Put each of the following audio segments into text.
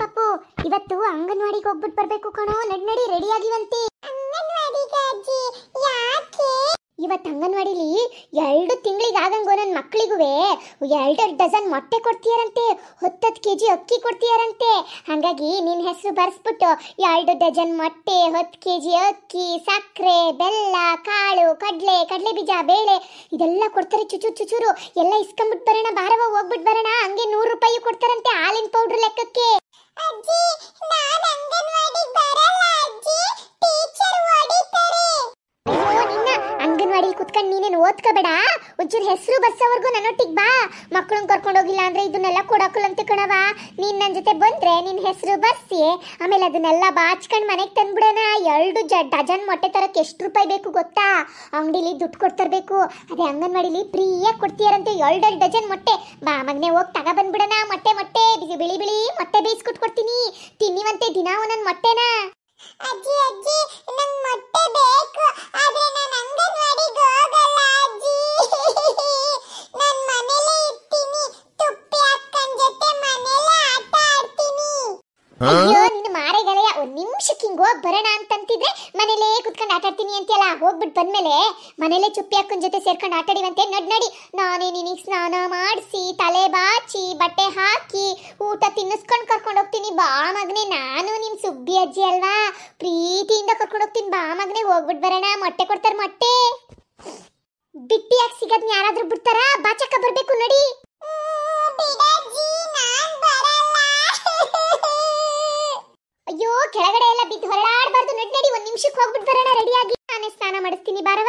ಪಪ್ಪು ಇವತ್ತು ಅಂಗನವಾಡಿಗೆ ಹೋಗ್ಬಿಟ್ಟು ಬರ್ಬೇಕು ಕಣೋ ನಡ್ ನಡಿ ರೆಡಿ ಆಗಿವಂತೆ ಅಂಗನವಾಡಿಗೆ ಅಜ್ಜಿ ಇವತ್ತು ಅಂಗನವಾಡಿಲಿ ಎರಡು ತಿಂಗಳಿಗಾಗಂಗೋ ನನ್ನ ಮಕ್ಳಿಗೂ ಎರಡು ಡಜನ್ ಮೊಟ್ಟೆ ಕೊಡ್ತೀಯಾರಂತೆ ಹತ್ತತ್ತು ಕೆ ಜಿ ಅಕ್ಕಿ ಕೊಡ್ತೀಯಾರಂತೆ ಹಾಗಾಗಿ ನಿನ್ನ ಹೆಸರು ಬರೆಸ್ಬಿಟ್ಟು ಎರಡು ಡಜನ್ ಮೊಟ್ಟೆ ಹತ್ತು ಕೆಜಿ ಅಕ್ಕಿ ಸಕ್ಕರೆ ಬೆಲ್ಲ ಕಾಳು ಕಡಲೆ ಕಡಲೆ ಬೀಜ ಬೇಳೆ ಇದೆಲ್ಲ ಕೊಡ್ತಾರೆ ಚುಚು ಚುಚೂರು ಎಲ್ಲ ಇಸ್ಕೊಂಬಿಟ್ಟು ಬರೋಣ ಬಾರವ ಹೋಗ್ಬಿಟ್ಟು ಬರೋಣ ಹಂಗೆ ನೂರು ರೂಪಾಯಿ ಕೊಡ್ತಾರಂತೆ ಹಾಲಿನ ಪೌಡರ್ ಲೆಕ್ಕಕ್ಕೆ ಬೇಡ ಒಂಚೂರು ಹೆಸರು ಬಸ್ಸವರೆಗೂ ನನ್ನೊಟ್ಟಿಗೆ ಬಾ ಮಕ್ಕಳನ್ನ ಹೋಗಿಲ್ಲ ಅಂದ್ರೆ ಇದನ್ನೆಲ್ಲ ಕೊಡಕ್ಕಲ್ಲಂತೆ ಕಣವ ನೀನ್ ನನ್ನ ಜೊತೆ ಬಂದ್ರೆ ನಿನ್ನ ಹೆಸರು ಬಸ್ಸಿ ಆಮೇಲೆ ಅದನ್ನೆಲ್ಲ ಬಾಚ್ಕೊಂಡು ಮನೆಗೆ ತಂದ್ಬಿಡೋಣ ಎರಡು ಡಜನ್ ಮೊಟ್ಟೆ ತರಕ್ಕೆ ಎಷ್ಟು ರೂಪಾಯಿ ಬೇಕು ಗೊತ್ತಾ ಅಂಗಡಿಲಿ ದುಡ್ಡು ಕೊಡ್ತರ್ಬೇಕು ಅದೇ ಅಂಗನವಾಡಿಲಿ ಫ್ರೀಯಾಗಿ ಕೊಡ್ತೀಯಾರಂತೆ ಎರಡು ಡಜನ್ ಮೊಟ್ಟೆ ಬಾ ಮಗನೇ ಹೋಗಿ ತಗ ಬಂದ್ಬಿಡೋಣ ಮೊಟ್ಟೆ ಮೊಟ್ಟೆ ಬಿಸಿ ಬಿಳಿ ಬಿಳಿ ಮೊಟ್ಟೆ ಬೇಯಿಸ್ಕೊಟ್ಕೊಡ್ತೀನಿ ತಿನ್ನಿವಂತೆ ದಿನ ಒಂದೊಂದು ಮೊಟ್ಟೆನಾ ಅಜ್ಜಿ ಅಜ್ಜಿ ನಂಗೆ ಅಯ್ಯೋ ನಿನ್ನ ಮಾರೆಗಳೆಯ ಒಂದ್ ನಿಮಿಷಕ್ಕೆ ಹಿಂಗ್ ಹೋಗ್ ಬರೋಣ ಅಂತಂತಿದ್ರೆ ಮನೇಲೇ ಕುತ್ಕೊಂಡು ಆಟಾಡ್ತೀನಿ ಅಂತೆಲ್ಲ ಹೋಗ್ಬಿಟ್ಟು ಬಂದ್ಮೇಲೆ ಮನೇಲೇ ಚುಪ್ಪಿ ಹಾಕೊಂಡ್ ಜೊತೆ ಸೇರ್ಕೊಂಡು ಆಟಾಡಿವಂತೆ ನಡ್ ನಡಿ ನಾನೇ ನಿನಗೆ ಸ್ನಾನ ಮಾಡಿಸಿ ತಲೆ ಬಾಚಿ ಬಟ್ಟೆ ಹಾಕಿ ಊಟ ತಿನ್ನಿಸ್ಕೊಂಡು ಕರ್ಕೊಂಡು ಹೋಗ್ತೀನಿ ಬಾ ಮಗನೆ ನಾನು ನಿಮ್ ಸುಬ್ಬಿ ಅಜ್ಜಿ ಅಲ್ವಾ ಪ್ರೀತಿಯಿಂದ ಕರ್ಕೊಂಡು ಹೋಗ್ತೀನಿ ಬಾ ಮಗನೆ ಹೋಗ್ಬಿಟ್ಟು ಬರೋಣ ಮೊಟ್ಟೆ ಕೊಡ್ತಾರೆ ಮೊಟ್ಟೆ ಬಿಟ್ಟಿ ಯಾಕೆ ಸಿಗದ್ನ ಯಾರಾದ್ರೂ ಬಿಡ್ತಾರಾ ಬಾಚಕ ಬರ್ಬೇಕು ನಡಿ ಅಯ್ಯೋ ಕೆಳಗಡೆ ಎಲ್ಲ ಬಿದ್ದು ಹೊರಡಾಡಬಾರ್ದು ನಡಿ ನಡಿ ಒಂದು ನಿಮಿಷಕ್ಕೆ ಹೋಗ್ಬಿಟ್ಟು ಬರೋಣ ರೆಡಿಯಾಗಿ ನಾನೇ ಸ್ನಾನ ಮಾಡಿಸ್ತೀನಿ ಬಾರವ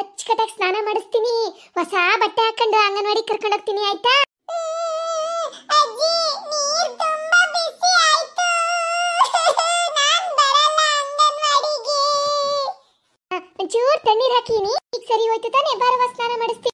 ಅಚ್ಚುಕಟ್ಟಾಗಿ ಸ್ನಾನ ಮಾಡಿಸ್ತೀನಿ ಹೊಸ ಬಟ್ಟೆ ಹಾಕೊಂಡು ಅಂಗನವಾಡಿ ಕರ್ಕೊಂಡು ಹೋಗ್ತೀನಿ ಆಯ್ತಾ ಒಂಚೂರು ತಣ್ಣೀರ್ ಹಾಕಿನಿ ಈಗ ಸರಿ ಹೋಯ್ತು ತಾನೆ ಬಾರವ ಸ್ನಾನ ಮಾಡಿಸ್ತೀನಿ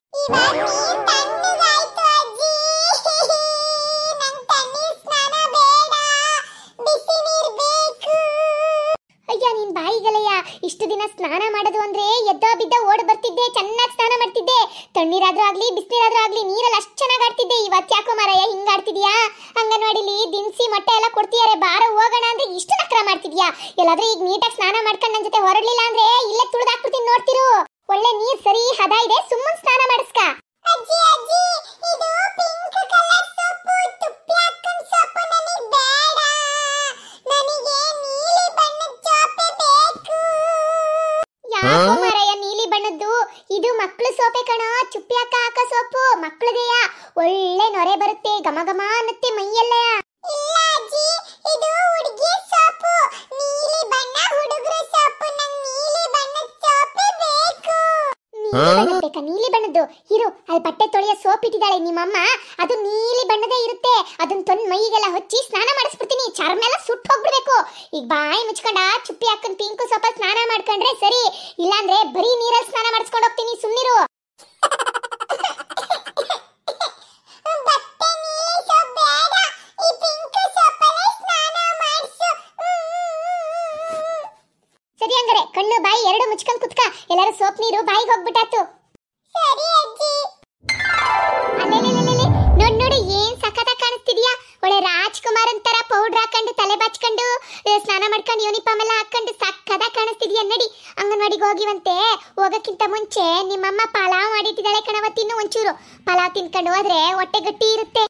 ಇಷ್ಟು ದಿನ ಸ್ನಾನ ಮಾಡೋದು ಅಂದ್ರೆ ಎದ್ದ ಬಿದ್ದ ಓಡ್ ಬರ್ತಿದ್ದೆ ಚೆನ್ನಾಗಿ ಸ್ನಾನ ಮಾಡ್ತಿದ್ದೆ ತಣ್ಣೀರಾದ್ರೂ ಆಗ್ಲಿ ಬಿಸಿನೀರಾದ್ರೂ ಆಗ್ಲಿ ನೀರಲ್ಲಿ ಅಷ್ಟು ಚೆನ್ನಾಗಿ ಆಡ್ತಿದ್ದೆ ಇವತ್ತು ಯಾಕೋ ಮಾರಯ್ಯ ಹಿಂಗ್ ಆಡ್ತಿದ್ಯಾ ಅಂಗನವಾಡಿಲಿ ದಿನಸಿ ಮೊಟ್ಟೆ ಎಲ್ಲ ಕೊಡ್ತಿದ್ದಾರೆ ಬಾರ ಹೋಗೋಣ ಅಂದ್ರೆ ಇಷ್ಟು ನಕ್ರ ಮಾಡ್ತಿದ್ಯಾ ಎಲ್ಲಾದ್ರೂ ಈಗ ನೀಟಾಗಿ ಸ್ನಾನ ಮಾಡ್ಕೊಂಡು ನನ್ನ ಜೊತೆ ಹೊರಡ್ಲಿಲ್ಲ ಅಂದ್ರೆ ಇಲ್ಲೇ ತುಳಿದಾಕ್ಬಿಡ್ತೀನಿ ನೋಡ್ತಿರು ಒಳ್ಳೆ ಮಕ್ಕಳು ಸೋಪೆ ಕಣ ಚುಪ್ಪಿಯಾಕ ಹಾಕ ಸೋಪು ಮಕ್ಕಳದೆಯ ಒಳ್ಳೆ ನೊರೆ ಬರುತ್ತೆ ಘಮ ಘಮ ಅನ್ನುತ್ತೆ ಮೈಯೆಲ್ಲ ಇಲ್ಲ ಅಜ್ಜಿ ಇದು ಹುಡುಗಿ ಸೋಪು ನೀಲಿ ಬಣ್ಣ ಹುಡುಗರ ಬೇಕಾ ನೀಲಿ ಬಣ್ಣದ್ದು ಇರು ಅಲ್ಲಿ ಬಟ್ಟೆ ತೊಳೆಯೋ ಸೋಪ್ ಇಟ್ಟಿದ್ದಾಳೆ ನಿಮ್ಮಮ್ಮ ಅದು ನೀಲಿ ಬಣ್ಣದೇ ಇರುತ್ತೆ ಅದನ್ನ ತೊಂದ್ ಮೈಗೆಲ್ಲ ಹಚ್ಚಿ ಸ್ನಾನ ಮಾಡಿಸ್ಬಿಡ್ತೀನಿ ಚರ್ಮ ಎಲ್ಲ ಸುಟ್ಟು ಹೋಗ್ಬಿಡ್ಬೇಕು ಈಗ ಬಾಯಿ ಮುಚ್ಕೊಂಡ ಚುಪ್ಪಿ ಹಾಕೊಂಡ್ ಪಿಂಕು ಸೋಪ ಸ್ನಾನ ಮಾಡ್ಕೊಂಡ್ರೆ ಸರಿ ಇಲ್ಲಾಂದ್ರೆ ಬರೀ ನೀರಲ್ಲಿ ಸ್ನಾನ ಮಾಡಿಸ್ಕೊಂಡು ಹೋಗ್ತೀನಿ ಸುಮ್ಮನಿರು ಯಾವ್ದಾದ್ರು ಸೋಪ್ ನೀರು ಬಾಯಿಗೆ ಹೋಗ್ಬಿಟ್ಟಾತು ಸರಿ ಅಜ್ಜಿ ಅಲ್ಲೇ ನೋಡ್ ನೋಡು ಏನ್ ಸಖತ್ತಾಗಿ ಕಾಣಿಸ್ತಿದ್ಯಾ ಒಳ್ಳೆ ರಾಜ್ಕುಮಾರ್ ಅಂತರ ಪೌಡರ್ ಹಾಕೊಂಡು ತಲೆ ಬಾಚ್ಕೊಂಡು ಸ್ನಾನ ಮಾಡ್ಕೊಂಡು ಯೂನಿಫಾರ್ಮ್ ಎಲ್ಲ ಹಾಕೊಂಡು ಸಕ್ಕದಾಗಿ ಕಾಣಿಸ್ತಿದ್ಯಾ ನಡಿ ಅಂಗನವಾಡಿಗೆ ಹೋಗಿವಂತೆ ಹೋಗೋಕ್ಕಿಂತ ಮುಂಚೆ ನಿಮ್ಮಮ್ಮ ಪಲಾವ್ ಮಾಡಿಟ್ಟಿದ್ದಾಳೆ ಕಣವ ತಿನ್ನು ಒಂಚೂರು ಪಲಾವ್ ತಿನ್ಕೊಂಡು ಹೋದ್ರೆ ಹೊಟ್ಟೆ ಗಟ್ಟಿ ಇರುತ್ತೆ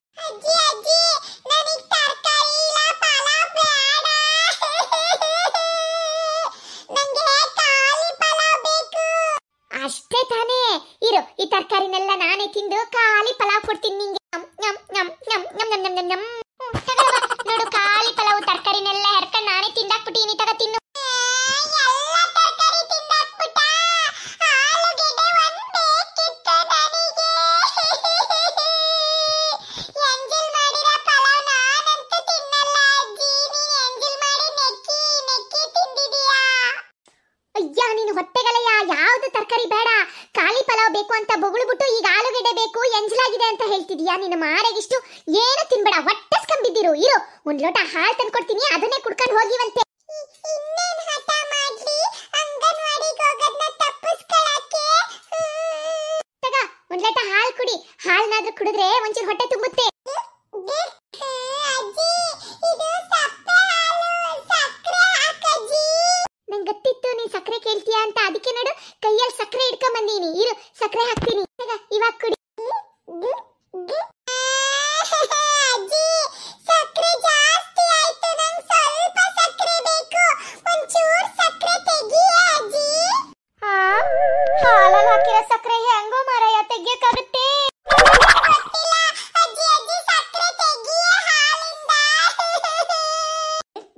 ಇದ್ಯಾ ನಿನ್ನ ಮಾರೆಗಿಷ್ಟು ಏನು ತಿನ್ಬೇಡ ಹೊಟ್ಟಸ್ಕೊಂಬಿದ್ದಿರು ಇರು ಒಂದ್ ಲೋಟ ಹಾಲು ತಂದ್ಕೊಡ್ತೀನಿ ಅದನ್ನೇ ಕುಡ್ಕೊಂಡು ಹೋಗಿವಂತೆ ಒಂದ್ ಲೋಟ ಹಾಲು ಕುಡಿ ಹಾಳ್ನಾದ್ರು ಕುಡಿದ್ರೆ ಒಂಚೂರು ಹೊಟ್ಟೆ ತುಂಬುತ್ತೆ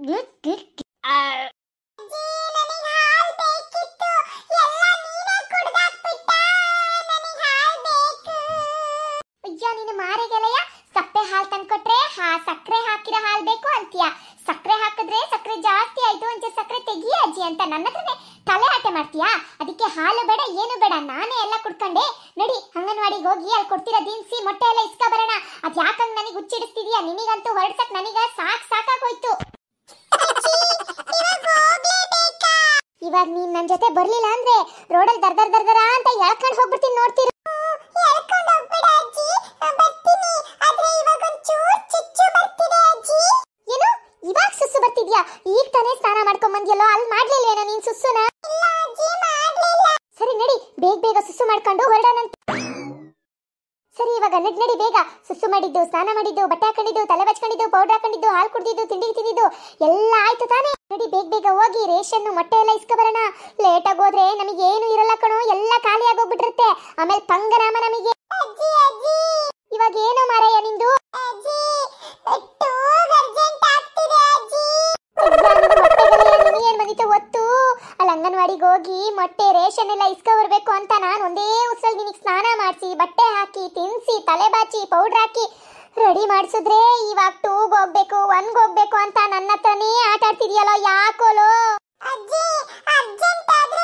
ಸಪ್ಪೆ ಹಾಲು ತಂದ್ಕೊಟ್ರೆ ಹಾ ಸಕ್ಕರೆ ಹಾಕಿರೋ ಹಾಲು ಬೇಕು ಅಂತೀಯ ಸಕ್ಕರೆ ಹಾಕಿದ್ರೆ ಸಕ್ಕರೆ ಜಾಸ್ತಿ ಆಯ್ತು ಅಂತ ಸಕ್ಕರೆ ತೆಗಿ ಅಜ್ಜಿ ಅಂತ ನನ್ನ ಹತ್ರ ತಲೆ ಆಟೆ ಮಾಡ್ತೀಯಾ ಅದಕ್ಕೆ ಹಾಲು ಬೇಡ ಏನು ಬೇಡ ನಾನೇ ಎಲ್ಲ ಕುಡ್ಕೊಂಡೆ ನಡಿ ಅಂಗನವಾಡಿಗೆ ಹೋಗಿ ಅಲ್ಲಿ ಕೊಡ್ತಿರೋ ದಿನಸಿ ಮೊಟ್ಟೆ ಎಲ್ಲ ಇಸ್ಕ ಬರೋಣ ಅದು ಯಾಕಂದ್ರೆ ನನಗೆ ಹುಚ್ಚಿಡಿಸ್ತಿದ್ಯಾ ನಿನಗಂತೂ ಹೊರಡ್ಸಕ್ ನನಗೆ ಸಾಕು ಸಾಕಾಗೋಯ್ತು ಇವಾಗ ನೀನ್ ನನ್ನ ಜೊತೆ ಬರ್ಲಿಲ್ಲ ಅಂದ್ರೆ ರೋಡಲ್ಲಿ ದರ್ದರ್ ದರ್ದರ ಅಂತ ಎಳ್ಕೊಂಡು ಹೋಗ್ಬಿಡ್ತೀನಿ ನೋಡ್ತೀರ ಇವಾಗ ಸುಸ್ಸು ಬರ್ತಿದ್ಯಾ ಈಗ ತಾನೇ ಸ್ನಾನ ಮಾಡ್ಕೊಂಡ್ ಬಂದಿಯಲ್ಲೋ ಅಲ್ಲಿ ಮಾಡ್ಲಿಲ್ವೇನೋ ನೀನ್ ಸುಸ್ಸುನ ಸರಿ ನಡಿ ಬೇಗ ಬೇಗ ಸುಸ್ಸು ಮಾಡ್ಕೊಂಡು ಹೊರಡೋಣ ಸರಿ ಇವಾಗ ನಡ್ ನಡಿ ಬೇಗ ಸುಸ್ಸು ಮಾಡಿದ್ದು ಸ್ನಾನ ಮಾಡಿದ್ದು ಬಟ್ಟೆ ಹಾಕೊಂಡಿದ್ದು ತಲೆ ಬಚ್ಕೊಂಡಿದ್ದು ಪೌಡರ್ ಹಾಕೊಂಡಿದ್ದು ಹಾಲು ಕುಡಿದಿದ್ದು ತಿಂಡಿ ತಿಂದಿದ್ದು ಎಲ್ಲ ಆಯ್ತು ತಾನೇ ನಡಿ ಬೇಗ ಬೇಗ ಹೋಗಿ ರೇಷನ್ ಮೊಟ್ಟೆ ಎಲ್ಲ ಇಸ್ಕೊಬರ ಅಕ್ಕಿ ಮೊಟ್ಟೆ ರೇಷನ್ ಎಲ್ಲ ಇಸ್ಕೊಬರ್ಬೇಕು ಅಂತ ನಾನು ಒಂದೇ ಉಸಲ್ ನಿನಗೆ ಸ್ನಾನ ಮಾಡಿಸಿ ಬಟ್ಟೆ ಹಾಕಿ ತಿನ್ಸಿ ತಲೆ ಬಾಚಿ ಪೌಡ್ರ್ ಹಾಕಿ ರೆಡಿ ಮಾಡಿಸಿದ್ರೆ ಇವಾಗ ಟೂಗ್ ಹೋಗ್ಬೇಕು ಒನ್ಗೆ ಹೋಗ್ಬೇಕು ಅಂತ ನನ್ನ ಹತ್ರನೇ ಆಟ ಆಡ್ತಿದ್ಯಲ್ಲ ಯಾಕೋಲೋ ಅಜ್ಜಿ ಅರ್ಜೆಂಟ್ ಆದ್ರೆ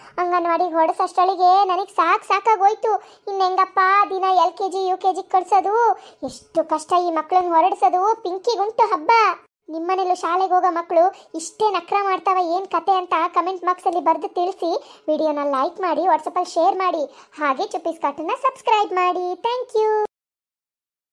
ಅಂಗನವಾಡಿಗೆ ಹೊಡೆಸಷ್ಟಳಿಗೆ ನನಗೆ ಸಾಕು ಸಾಕಾಗೋಯ್ತು ಇನ್ನೆಂಗಪ್ಪ ದಿನ L K G U K G ಕಳ್ಸೋದು ಎಷ್ಟು ಕಷ್ಟ ಈ ಮಕ್ಕಳನ್ನ ಹೊರಡಿಸೋದು ಪಿಂಕಿಗುಂಟು ಹಬ್ಬ ನಿಮ್ಮನೇಲೂ ಶಾಲೆಗೆ ಹೋಗೋ ಮಕ್ಕಳು ಇಷ್ಟೇ ನಕ್ರ ಮಾಡ್ತಾವ ಏನು ಕತೆ ಅಂತ ಕಮೆಂಟ್ ಅಲ್ಲಿ ಬರೆದು ತಿಳಿಸಿ ವಿಡಿಯೋನ ಲೈಕ್ ಮಾಡಿ ಅಲ್ಲಿ ಶೇರ್ ಮಾಡಿ ಹಾಗೆ ಚುಪ್ಪೀಸ್ ಕಾಟನ್ನ ಸಬ್ಸ್ಕ್ರೈಬ್ ಮಾಡಿ ಥ್ಯಾಂಕ್ ಯು